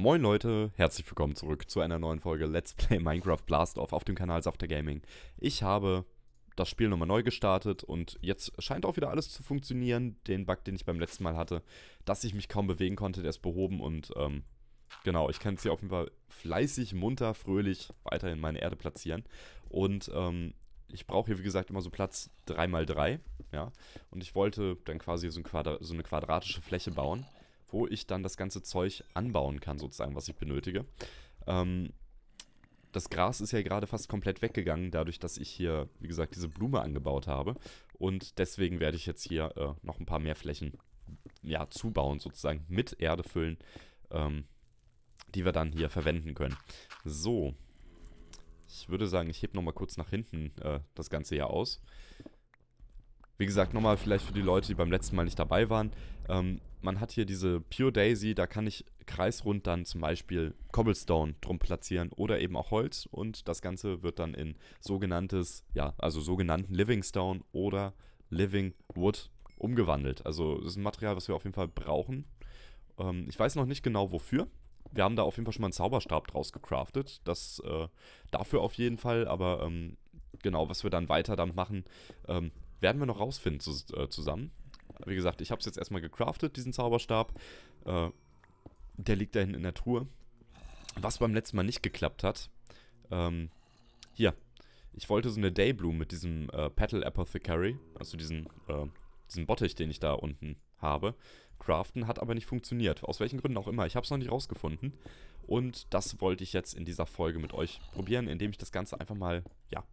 Moin Leute, herzlich willkommen zurück zu einer neuen Folge Let's Play Minecraft Blast Off auf dem Kanal Safter Gaming. Ich habe das Spiel nochmal neu gestartet und jetzt scheint auch wieder alles zu funktionieren. Den Bug, den ich beim letzten Mal hatte, dass ich mich kaum bewegen konnte, der ist behoben und ähm, genau, ich kann jetzt hier auf jeden Fall fleißig, munter, fröhlich weiterhin meine Erde platzieren. Und ähm, ich brauche hier wie gesagt immer so Platz 3x3, ja, und ich wollte dann quasi so, ein so eine quadratische Fläche bauen wo ich dann das ganze Zeug anbauen kann, sozusagen, was ich benötige. Ähm, das Gras ist ja gerade fast komplett weggegangen, dadurch, dass ich hier, wie gesagt, diese Blume angebaut habe. Und deswegen werde ich jetzt hier äh, noch ein paar mehr Flächen ja, zubauen, sozusagen, mit Erde füllen, ähm, die wir dann hier verwenden können. So. Ich würde sagen, ich hebe nochmal kurz nach hinten äh, das Ganze hier aus. Wie gesagt, nochmal vielleicht für die Leute, die beim letzten Mal nicht dabei waren. Ähm, man hat hier diese Pure Daisy, da kann ich kreisrund dann zum Beispiel Cobblestone drum platzieren oder eben auch Holz und das Ganze wird dann in sogenanntes, ja, also sogenannten Living Stone oder Living Wood umgewandelt. Also das ist ein Material, was wir auf jeden Fall brauchen. Ähm, ich weiß noch nicht genau wofür. Wir haben da auf jeden Fall schon mal einen Zauberstab draus gecraftet. Das äh, dafür auf jeden Fall, aber ähm, genau, was wir dann weiter damit machen, ähm, werden wir noch rausfinden zu, äh, zusammen. Wie gesagt, ich habe es jetzt erstmal gecraftet, diesen Zauberstab. Äh, der liegt da hinten in der Truhe. Was beim letzten Mal nicht geklappt hat. Ähm, hier. Ich wollte so eine Daybloom mit diesem äh, Petal Apothecary, also diesen, äh, diesen Bottich, den ich da unten habe, craften, hat aber nicht funktioniert. Aus welchen Gründen auch immer. Ich habe es noch nicht rausgefunden. Und das wollte ich jetzt in dieser Folge mit euch probieren, indem ich das Ganze einfach mal, ja,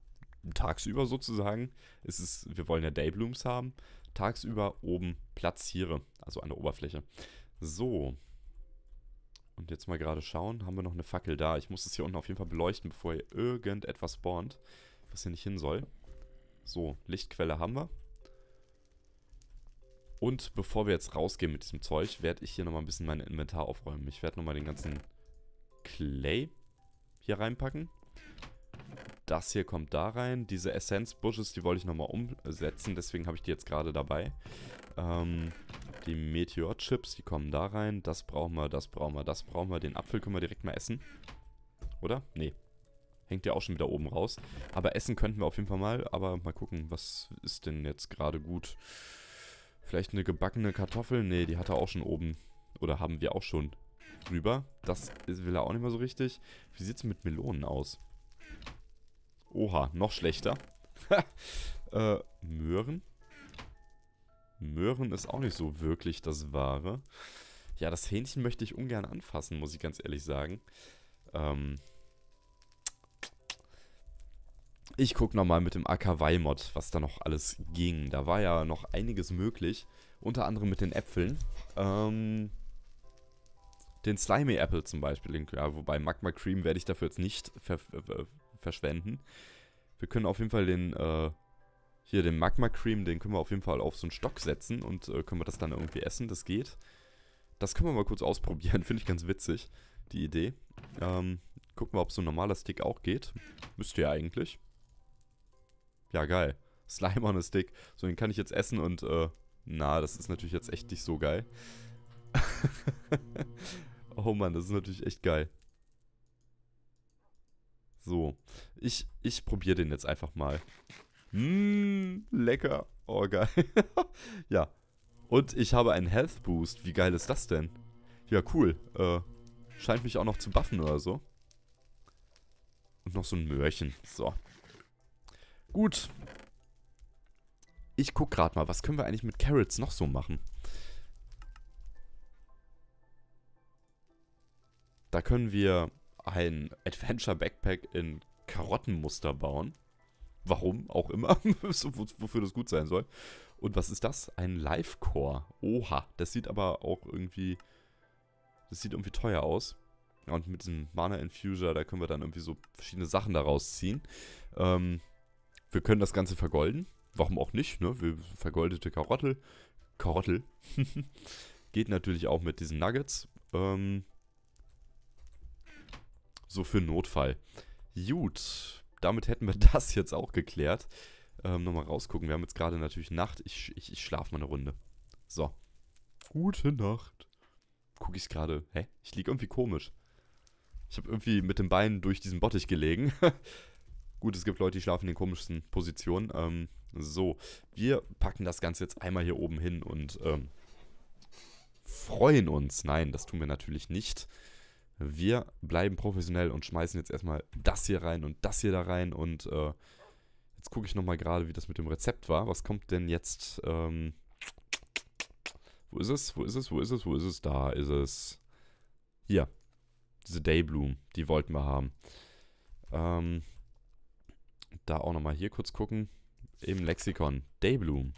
tagsüber sozusagen ist es, wir wollen ja Daybloom's haben, tagsüber oben platziere, also an der Oberfläche. So. Und jetzt mal gerade schauen, haben wir noch eine Fackel da? Ich muss es hier unten auf jeden Fall beleuchten, bevor hier irgendetwas spawnt, was hier nicht hin soll. So, Lichtquelle haben wir. Und bevor wir jetzt rausgehen mit diesem Zeug, werde ich hier nochmal ein bisschen mein Inventar aufräumen. Ich werde nochmal den ganzen Clay hier reinpacken. Das hier kommt da rein. Diese Essenz-Bushes, die wollte ich nochmal umsetzen, deswegen habe ich die jetzt gerade dabei. Ähm, die Meteor-Chips, die kommen da rein. Das brauchen wir, das brauchen wir, das brauchen wir. Den Apfel können wir direkt mal essen. Oder? Nee. Hängt ja auch schon wieder oben raus. Aber essen könnten wir auf jeden Fall mal. Aber mal gucken, was ist denn jetzt gerade gut? Vielleicht eine gebackene Kartoffel? Nee, die hat er auch schon oben. Oder haben wir auch schon drüber. Das will er auch nicht mehr so richtig. Wie sieht es mit Melonen aus? Oha, noch schlechter. äh, Möhren? Möhren ist auch nicht so wirklich das Wahre. Ja, das Hähnchen möchte ich ungern anfassen, muss ich ganz ehrlich sagen. Ähm ich gucke nochmal mit dem AKW-Mod, was da noch alles ging. Da war ja noch einiges möglich. Unter anderem mit den Äpfeln. Ähm den Slimy Apple zum Beispiel. Ja, wobei Magma Cream werde ich dafür jetzt nicht ver ver verschwenden. Wir können auf jeden Fall den, äh, hier den Magma Cream, den können wir auf jeden Fall auf so einen Stock setzen und äh, können wir das dann irgendwie essen, das geht. Das können wir mal kurz ausprobieren, finde ich ganz witzig, die Idee. Ähm, gucken wir, ob so ein normaler Stick auch geht. Müsste ja eigentlich. Ja, geil. Slime on a Stick. So, den kann ich jetzt essen und, äh, na, das ist natürlich jetzt echt nicht so geil. oh Mann, das ist natürlich echt geil. So, ich, ich probiere den jetzt einfach mal. Mmm, lecker. Oh, geil. ja. Und ich habe einen Health Boost. Wie geil ist das denn? Ja, cool. Äh, scheint mich auch noch zu buffen oder so. Und noch so ein Möhrchen. So. Gut. Ich guck gerade mal, was können wir eigentlich mit Carrots noch so machen? Da können wir ein Adventure Backpack in Karottenmuster bauen. Warum auch immer, wofür das gut sein soll. Und was ist das? Ein Live Core. Oha, das sieht aber auch irgendwie, das sieht irgendwie teuer aus. und mit diesem Mana Infuser, da können wir dann irgendwie so verschiedene Sachen daraus ziehen. Ähm, wir können das Ganze vergolden. Warum auch nicht, ne? Wir vergoldete Karottel. Karottel. Geht natürlich auch mit diesen Nuggets. Ähm, so für Notfall. Gut, damit hätten wir das jetzt auch geklärt. Ähm, nochmal rausgucken. Wir haben jetzt gerade natürlich Nacht. Ich, ich, ich schlafe mal eine Runde. So. Gute Nacht. Guck ich gerade. Hä? Ich liege irgendwie komisch. Ich habe irgendwie mit dem Bein durch diesen Bottich gelegen. Gut, es gibt Leute, die schlafen in den komischsten Positionen. Ähm, so, wir packen das Ganze jetzt einmal hier oben hin und ähm, freuen uns. Nein, das tun wir natürlich nicht wir bleiben professionell und schmeißen jetzt erstmal das hier rein und das hier da rein. Und äh, jetzt gucke ich nochmal gerade, wie das mit dem Rezept war. Was kommt denn jetzt? Ähm, wo ist es? Wo ist es? Wo ist es? Wo ist es? Da ist es. Hier. Diese Daybloom. Die wollten wir haben. Ähm, da auch nochmal hier kurz gucken. Im Lexikon. Daybloom.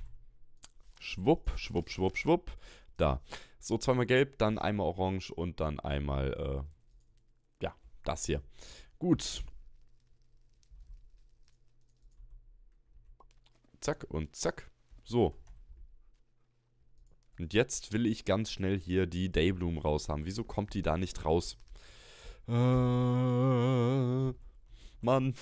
Schwupp, schwupp, schwupp, schwupp. Da. So zweimal gelb, dann einmal orange und dann einmal, äh, ja, das hier. Gut. Zack und zack. So. Und jetzt will ich ganz schnell hier die Daybloom raus haben. Wieso kommt die da nicht raus? Äh, Mann.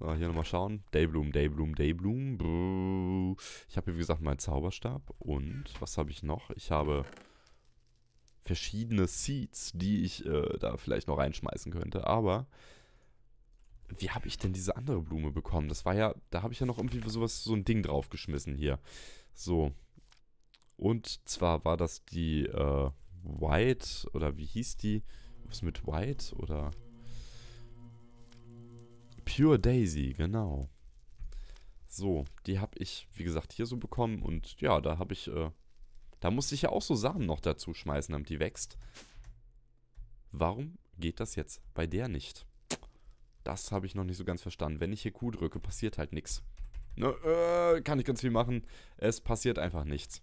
Ah, hier nochmal schauen. Daybloom, Daybloom, Daybloom. Ich habe hier, wie gesagt, meinen Zauberstab. Und was habe ich noch? Ich habe verschiedene Seeds, die ich äh, da vielleicht noch reinschmeißen könnte. Aber wie habe ich denn diese andere Blume bekommen? Das war ja, da habe ich ja noch irgendwie sowas, so ein Ding draufgeschmissen hier. So. Und zwar war das die äh, White, oder wie hieß die? Was mit White, oder... Pure Daisy, genau. So, die habe ich, wie gesagt, hier so bekommen und ja, da habe ich, äh, da musste ich ja auch so Samen noch dazu schmeißen, damit die wächst. Warum geht das jetzt bei der nicht? Das habe ich noch nicht so ganz verstanden. Wenn ich hier Q drücke, passiert halt nichts. Ne, äh, kann ich ganz viel machen. Es passiert einfach nichts.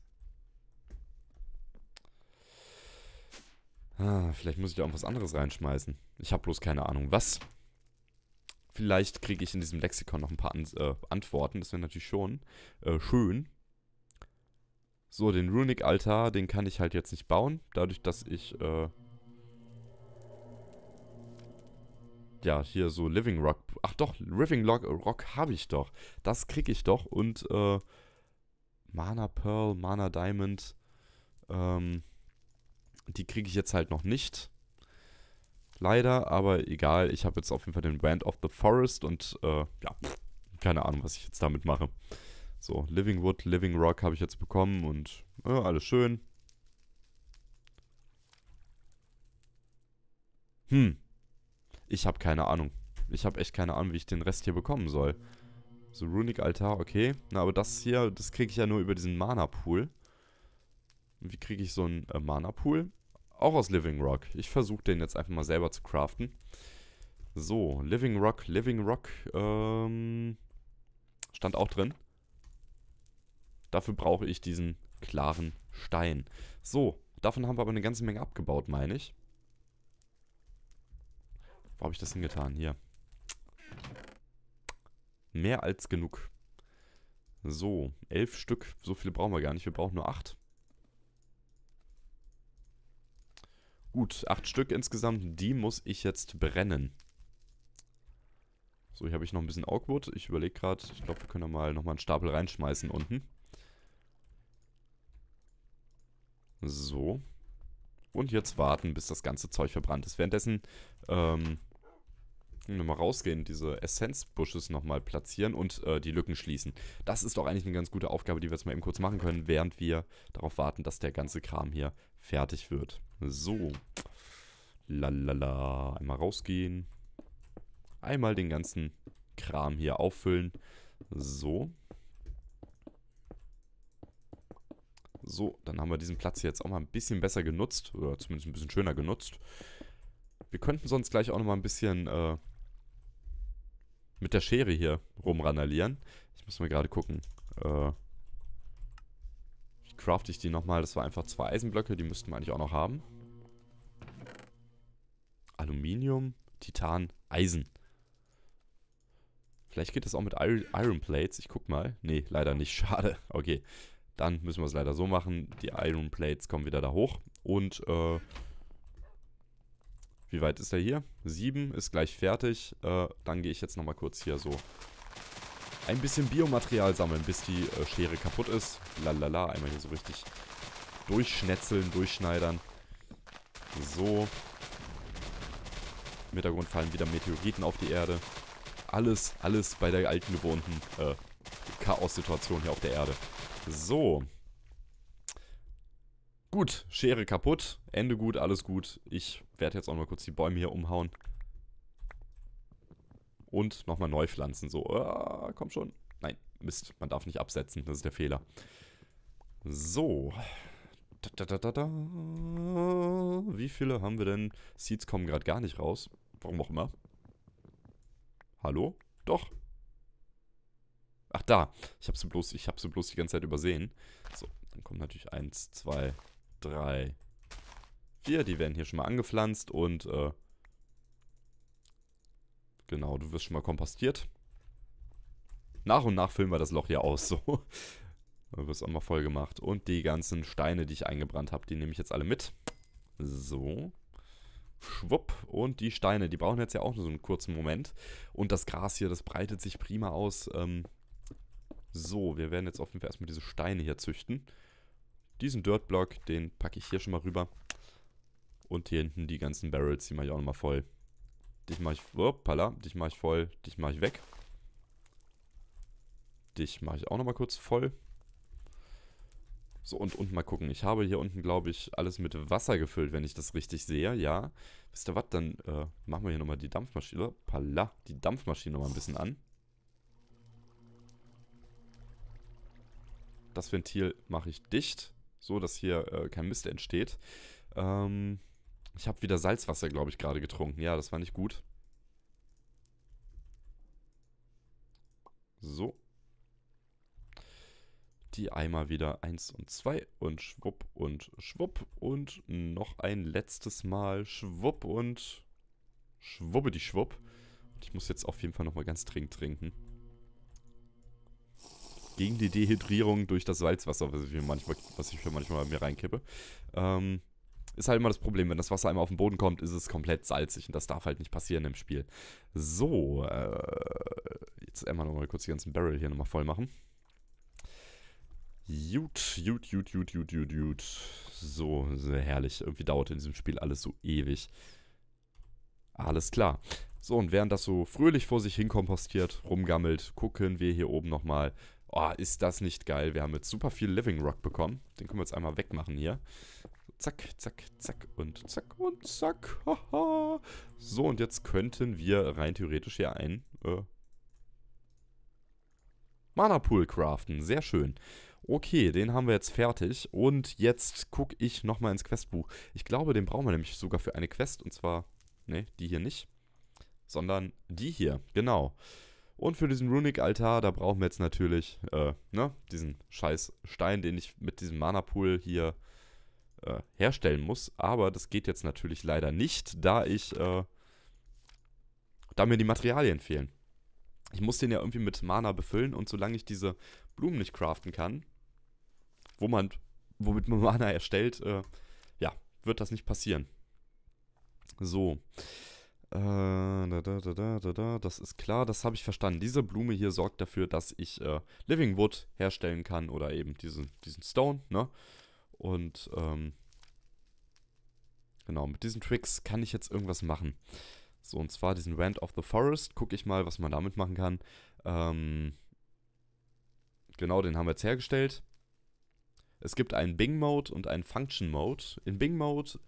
Ah, vielleicht muss ich da auch was anderes reinschmeißen. Ich habe bloß keine Ahnung, was. Vielleicht kriege ich in diesem Lexikon noch ein paar An äh, Antworten. Das wäre natürlich schon äh, schön. So, den Runic-Altar, den kann ich halt jetzt nicht bauen. Dadurch, dass ich, äh, ja, hier so Living Rock. Ach doch, Living Rock, Rock habe ich doch. Das kriege ich doch. Und, äh, Mana Pearl, Mana Diamond, ähm, die kriege ich jetzt halt noch nicht leider, aber egal. Ich habe jetzt auf jeden Fall den Brand of the Forest und äh, ja, keine Ahnung, was ich jetzt damit mache. So, Living Wood, Living Rock habe ich jetzt bekommen und äh, alles schön. Hm. Ich habe keine Ahnung. Ich habe echt keine Ahnung, wie ich den Rest hier bekommen soll. So, Runic Altar, okay. Na, aber das hier, das kriege ich ja nur über diesen Mana Pool. Wie kriege ich so einen äh, Mana Pool? Auch aus Living Rock. Ich versuche den jetzt einfach mal selber zu craften. So, Living Rock, Living Rock. Ähm, stand auch drin. Dafür brauche ich diesen klaren Stein. So, davon haben wir aber eine ganze Menge abgebaut, meine ich. Wo habe ich das hingetan? Hier. Mehr als genug. So, elf Stück. So viele brauchen wir gar nicht. Wir brauchen nur acht. Gut, acht Stück insgesamt. Die muss ich jetzt brennen. So, hier habe ich noch ein bisschen Augwood. Ich überlege gerade, ich glaube, wir können da mal nochmal einen Stapel reinschmeißen unten. So. Und jetzt warten, bis das ganze Zeug verbrannt ist. Währenddessen ähm, nochmal rausgehen, diese Essenzbushes nochmal platzieren und äh, die Lücken schließen. Das ist doch eigentlich eine ganz gute Aufgabe, die wir jetzt mal eben kurz machen können, während wir darauf warten, dass der ganze Kram hier fertig wird. So. Lalala. Einmal rausgehen. Einmal den ganzen Kram hier auffüllen. So. So, dann haben wir diesen Platz jetzt auch mal ein bisschen besser genutzt. Oder zumindest ein bisschen schöner genutzt. Wir könnten sonst gleich auch nochmal ein bisschen äh, mit der Schere hier rumranalieren. Ich muss mal gerade gucken. Äh, wie crafte ich die nochmal? Das war einfach zwei Eisenblöcke, die müssten wir eigentlich auch noch haben. Aluminium, Titan, Eisen. Vielleicht geht das auch mit Iron, Plates. Ich guck mal. Nee, leider nicht. Schade. Okay. Dann müssen wir es leider so machen. Die Iron Plates kommen wieder da hoch. Und äh, wie weit ist er hier? 7 ist gleich fertig. Äh, dann gehe ich jetzt nochmal kurz hier so ein bisschen Biomaterial sammeln, bis die äh, Schere kaputt ist. Lalala, einmal hier so richtig durchschnetzeln, durchschneidern. So. Im Hintergrund fallen wieder Meteoriten auf die Erde. Alles, alles bei der alten gewohnten äh, Chaos-Situation hier auf der Erde. So. Gut, Schere kaputt. Ende gut, alles gut. Ich werde jetzt auch mal kurz die Bäume hier umhauen. Und nochmal neu pflanzen. So, ah, komm schon. Nein, Mist, man darf nicht absetzen. Das ist der Fehler. So. Da, da, da, Wie viele haben wir denn? Seeds kommen gerade gar nicht raus. Warum auch immer. Hallo? Doch. Ach, da. Ich habe sie bloß, hab sie bloß die ganze Zeit übersehen. So, dann kommen natürlich eins, zwei, drei, vier. Die werden hier schon mal angepflanzt und äh, genau, du wirst schon mal kompostiert. Nach und nach füllen wir das Loch hier aus, so. Dann wird es auch mal voll gemacht. Und die ganzen Steine, die ich eingebrannt habe, die nehme ich jetzt alle mit. So. Schwupp. Und die Steine, die brauchen jetzt ja auch nur so einen kurzen Moment. Und das Gras hier, das breitet sich prima aus. Ähm, so, wir werden jetzt auf jeden Fall erstmal diese Steine hier züchten. Diesen Dirtblock, den packe ich hier schon mal rüber. Und hier hinten die ganzen Barrels, die mache ich auch nochmal voll. Dich mache ich, hoppala, dich mache ich voll, dich mache ich weg. Dich mache ich auch nochmal kurz voll. So, und unten mal gucken. Ich habe hier unten, glaube ich, alles mit Wasser gefüllt, wenn ich das richtig sehe. Ja. Wisst ihr was? Dann äh, machen wir hier nochmal die Dampfmaschine. Pala, die Dampfmaschine nochmal ein bisschen an. Das Ventil mache ich dicht so dass hier äh, kein Mist entsteht. Ähm, ich habe wieder Salzwasser, glaube ich, gerade getrunken. Ja, das war nicht gut. So. Die Eimer wieder 1 und 2 und schwupp und schwupp und noch ein letztes Mal schwupp und schwuppe die schwupp. Ich muss jetzt auf jeden Fall nochmal ganz dringend trinken gegen die Dehydrierung durch das Salzwasser, was ich mir manchmal, was ich mir manchmal mir reinkippe. Ähm, ist halt immer das Problem, wenn das Wasser einmal auf den Boden kommt, ist es komplett salzig und das darf halt nicht passieren im Spiel. So, äh, jetzt einmal nochmal kurz die ganzen Barrel hier nochmal voll machen. Jut, jut, jut, jut, jut, jut, jut. So, sehr herrlich. Irgendwie dauert in diesem Spiel alles so ewig. Alles klar. So, und während das so fröhlich vor sich hinkompostiert, rumgammelt, gucken wir hier oben nochmal Oh, ist das nicht geil. Wir haben jetzt super viel Living Rock bekommen. Den können wir jetzt einmal wegmachen hier. Zack, zack, zack und zack und zack. Haha. So, und jetzt könnten wir rein theoretisch hier ein äh, Mana Pool craften. Sehr schön. Okay, den haben wir jetzt fertig. Und jetzt gucke ich nochmal ins Questbuch. Ich glaube, den brauchen wir nämlich sogar für eine Quest. Und zwar, ne, die hier nicht. Sondern die hier, genau. Genau. Und für diesen Runic-Altar, da brauchen wir jetzt natürlich äh, ne, diesen scheiß Stein, den ich mit diesem Mana-Pool hier äh, herstellen muss. Aber das geht jetzt natürlich leider nicht, da ich, äh, da mir die Materialien fehlen. Ich muss den ja irgendwie mit Mana befüllen und solange ich diese Blumen nicht craften kann, wo man, womit man Mana erstellt, äh, ja, wird das nicht passieren. So. Äh, das ist klar, das habe ich verstanden. Diese Blume hier sorgt dafür, dass ich äh, Living Wood herstellen kann oder eben diesen, diesen Stone, ne? Und, ähm, genau, mit diesen Tricks kann ich jetzt irgendwas machen. So, und zwar diesen Rand of the Forest, gucke ich mal, was man damit machen kann. Ähm, genau, den haben wir jetzt hergestellt. Es gibt einen Bing-Mode und einen Function-Mode. In Bing-Mode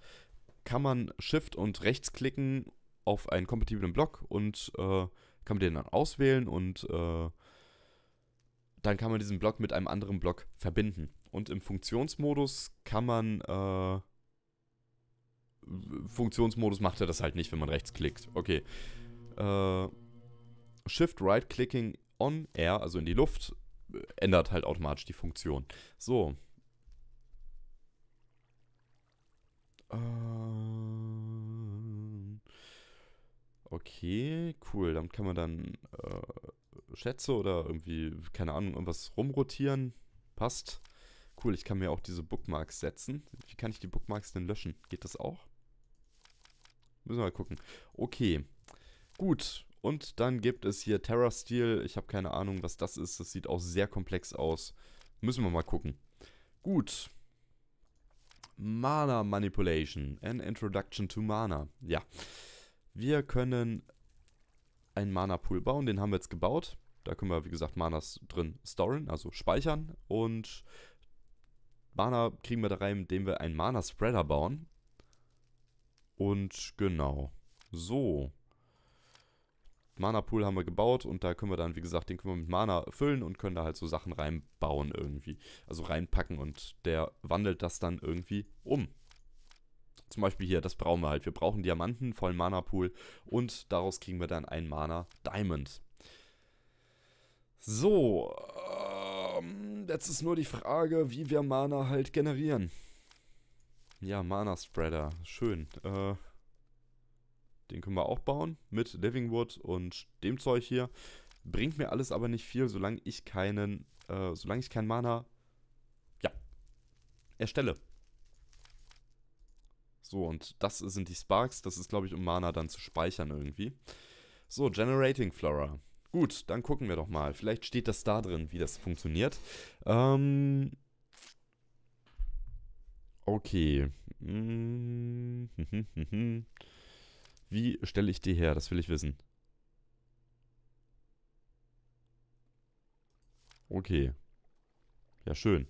kann man Shift und rechts klicken auf einen kompatiblen Block und äh, kann man den dann auswählen und äh, dann kann man diesen Block mit einem anderen Block verbinden. Und im Funktionsmodus kann man. Äh, Funktionsmodus macht er das halt nicht, wenn man rechts klickt. Okay. Äh, Shift-Right-Clicking on Air, also in die Luft, ändert halt automatisch die Funktion. So. Äh. Okay, cool. Damit kann man dann äh, Schätze oder irgendwie, keine Ahnung, irgendwas rumrotieren. Passt. Cool, ich kann mir auch diese Bookmarks setzen. Wie kann ich die Bookmarks denn löschen? Geht das auch? Müssen wir mal gucken. Okay, gut. Und dann gibt es hier Terra Steel. Ich habe keine Ahnung, was das ist. Das sieht auch sehr komplex aus. Müssen wir mal gucken. Gut. Mana Manipulation. An Introduction to Mana. Ja. Wir können einen Mana-Pool bauen, den haben wir jetzt gebaut. Da können wir, wie gesagt, Manas drin storen, also speichern. Und Mana kriegen wir da rein, indem wir einen Mana-Spreader bauen. Und genau. So. Mana Pool haben wir gebaut und da können wir dann, wie gesagt, den können wir mit Mana füllen und können da halt so Sachen reinbauen irgendwie. Also reinpacken und der wandelt das dann irgendwie um. Zum Beispiel hier, das brauchen wir halt. Wir brauchen Diamanten, vollen Mana-Pool und daraus kriegen wir dann einen Mana-Diamond. So, ähm, jetzt ist nur die Frage, wie wir Mana halt generieren. Ja, Mana-Spreader, schön. Äh, den können wir auch bauen mit Living Wood und dem Zeug hier. Bringt mir alles aber nicht viel, solange ich keinen, äh, solange ich kein Mana, ja, erstelle. So, und das sind die Sparks. Das ist, glaube ich, um Mana dann zu speichern irgendwie. So, Generating Flora. Gut, dann gucken wir doch mal. Vielleicht steht das da drin, wie das funktioniert. Ähm. Okay. Mm. Wie stelle ich die her? Das will ich wissen. Okay. Ja, schön.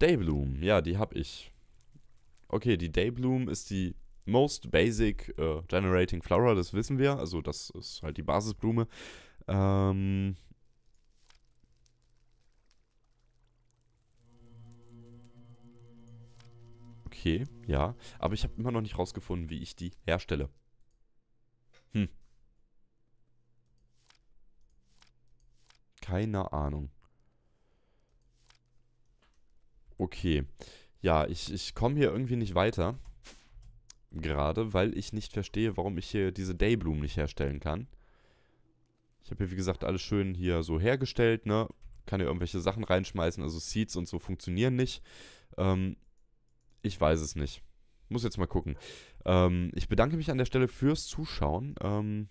Daybloom. Ja, die habe ich okay, die Daybloom ist die most basic uh, generating flower, das wissen wir. Also das ist halt die Basisblume. Ähm okay, ja. Aber ich habe immer noch nicht rausgefunden, wie ich die herstelle. Hm. Keine Ahnung. Okay. Ja, ich, ich komme hier irgendwie nicht weiter. Gerade, weil ich nicht verstehe, warum ich hier diese Daybloom nicht herstellen kann. Ich habe hier, wie gesagt, alles schön hier so hergestellt, ne? Kann hier irgendwelche Sachen reinschmeißen, also Seeds und so funktionieren nicht. Ähm, ich weiß es nicht. Muss jetzt mal gucken. Ähm, ich bedanke mich an der Stelle fürs Zuschauen. Ähm,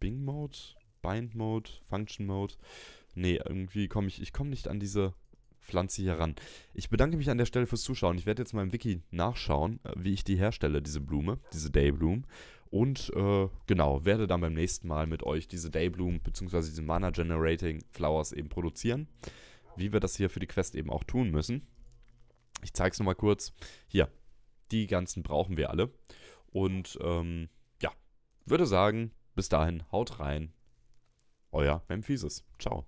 Bing Mode, Bind Mode, Function Mode. Nee, irgendwie komme ich, ich komme nicht an diese Pflanze hier ran. Ich bedanke mich an der Stelle fürs Zuschauen. Ich werde jetzt mal im Wiki nachschauen, äh, wie ich die herstelle, diese Blume, diese Daybloom. Und äh, genau, werde dann beim nächsten Mal mit euch diese Daybloom bzw. diese Mana Generating Flowers eben produzieren. Wie wir das hier für die Quest eben auch tun müssen. Ich zeige es nochmal kurz. Hier, die ganzen brauchen wir alle. Und ähm, ja, würde sagen, bis dahin, haut rein. Euer Memphises. Ciao.